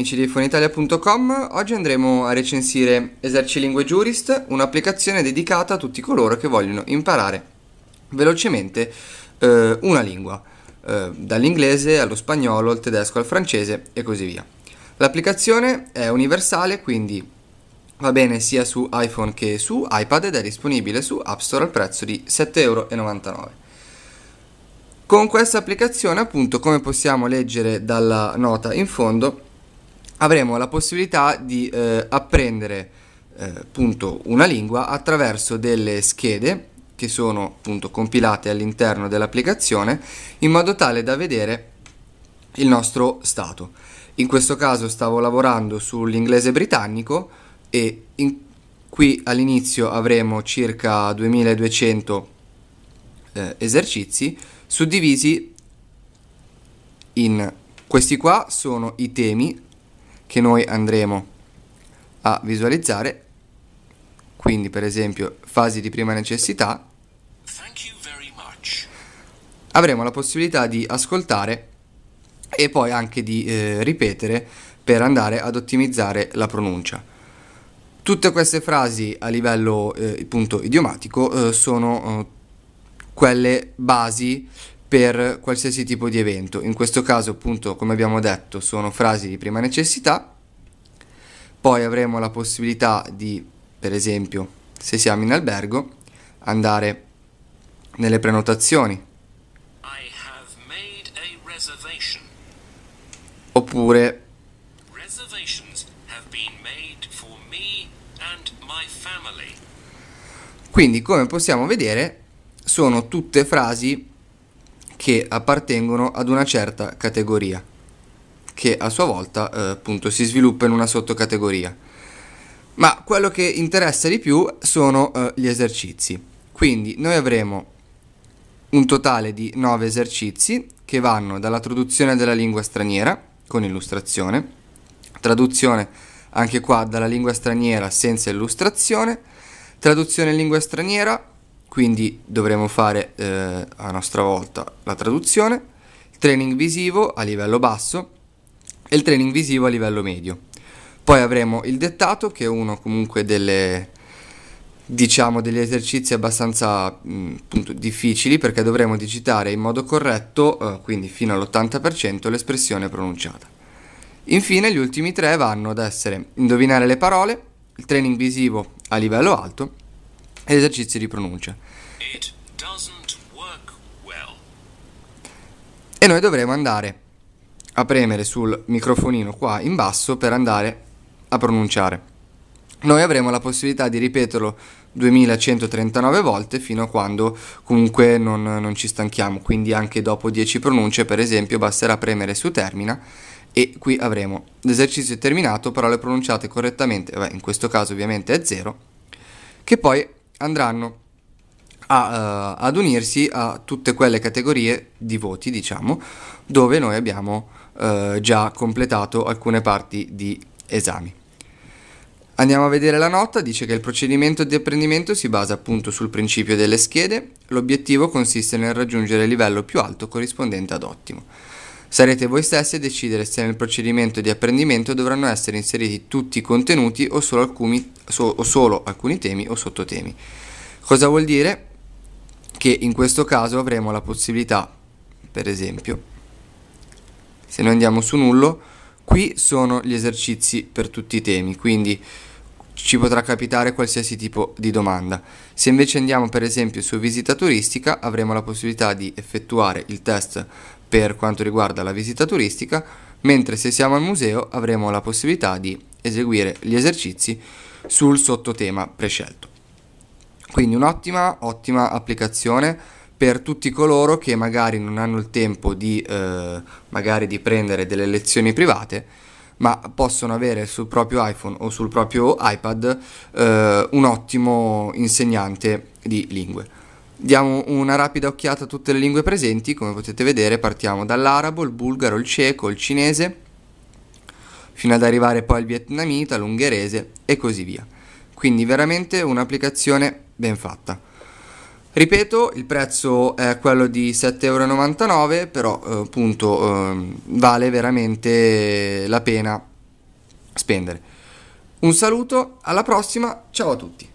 amici di fonitalia.com, oggi andremo a recensire Esercilingue Jurist, un'applicazione dedicata a tutti coloro che vogliono imparare velocemente eh, una lingua, eh, dall'inglese allo spagnolo, al tedesco, al francese e così via. L'applicazione è universale, quindi va bene sia su iPhone che su iPad ed è disponibile su App Store al prezzo di 7,99 euro. Con questa applicazione, appunto, come possiamo leggere dalla nota in fondo, avremo la possibilità di eh, apprendere eh, una lingua attraverso delle schede che sono appunto compilate all'interno dell'applicazione in modo tale da vedere il nostro stato. In questo caso stavo lavorando sull'inglese britannico e in, qui all'inizio avremo circa 2200 eh, esercizi suddivisi in questi qua sono i temi che noi andremo a visualizzare, quindi per esempio fasi di prima necessità, avremo la possibilità di ascoltare e poi anche di eh, ripetere per andare ad ottimizzare la pronuncia. Tutte queste frasi a livello eh, idiomatico eh, sono eh, quelle basi per qualsiasi tipo di evento. In questo caso, appunto, come abbiamo detto, sono frasi di prima necessità. Poi avremo la possibilità di, per esempio, se siamo in albergo, andare nelle prenotazioni. I have made a reservation. Oppure Reservations have been made for me and my family. Quindi, come possiamo vedere, sono tutte frasi che appartengono ad una certa categoria, che a sua volta eh, appunto si sviluppa in una sottocategoria. Ma quello che interessa di più sono eh, gli esercizi. Quindi noi avremo un totale di 9 esercizi che vanno dalla traduzione della lingua straniera con illustrazione, traduzione anche qua dalla lingua straniera senza illustrazione, traduzione in lingua straniera quindi dovremo fare eh, a nostra volta la traduzione, il training visivo a livello basso e il training visivo a livello medio. Poi avremo il dettato che è uno comunque delle, diciamo degli esercizi abbastanza mh, appunto, difficili perché dovremo digitare in modo corretto, eh, quindi fino all'80% l'espressione pronunciata. Infine gli ultimi tre vanno ad essere indovinare le parole, il training visivo a livello alto esercizi di pronuncia. Well. E noi dovremo andare a premere sul microfonino qua in basso per andare a pronunciare. Noi avremo la possibilità di ripeterlo 2139 volte fino a quando comunque non, non ci stanchiamo, quindi anche dopo 10 pronunce per esempio basterà premere su termina e qui avremo l'esercizio terminato, parole pronunciate correttamente, in questo caso ovviamente è 0, che poi andranno a, uh, ad unirsi a tutte quelle categorie di voti, diciamo, dove noi abbiamo uh, già completato alcune parti di esami. Andiamo a vedere la nota, dice che il procedimento di apprendimento si basa appunto sul principio delle schede, l'obiettivo consiste nel raggiungere il livello più alto corrispondente ad ottimo. Sarete voi stessi a decidere se nel procedimento di apprendimento dovranno essere inseriti tutti i contenuti o solo alcuni, so, o solo alcuni temi o sottotemi. Cosa vuol dire? Che in questo caso avremo la possibilità, per esempio, se noi andiamo su nullo, qui sono gli esercizi per tutti i temi, quindi ci potrà capitare qualsiasi tipo di domanda. Se invece andiamo per esempio su visita turistica avremo la possibilità di effettuare il test per quanto riguarda la visita turistica, mentre se siamo al museo avremo la possibilità di eseguire gli esercizi sul sottotema prescelto. Quindi un'ottima, ottima applicazione per tutti coloro che magari non hanno il tempo di, eh, di prendere delle lezioni private, ma possono avere sul proprio iPhone o sul proprio iPad eh, un ottimo insegnante di lingue. Diamo una rapida occhiata a tutte le lingue presenti, come potete vedere partiamo dall'arabo, il bulgaro, il ceco, il cinese, fino ad arrivare poi al vietnamita, l'ungherese e così via. Quindi veramente un'applicazione ben fatta. Ripeto, il prezzo è quello di 7,99€, però eh, appunto eh, vale veramente la pena spendere. Un saluto, alla prossima, ciao a tutti!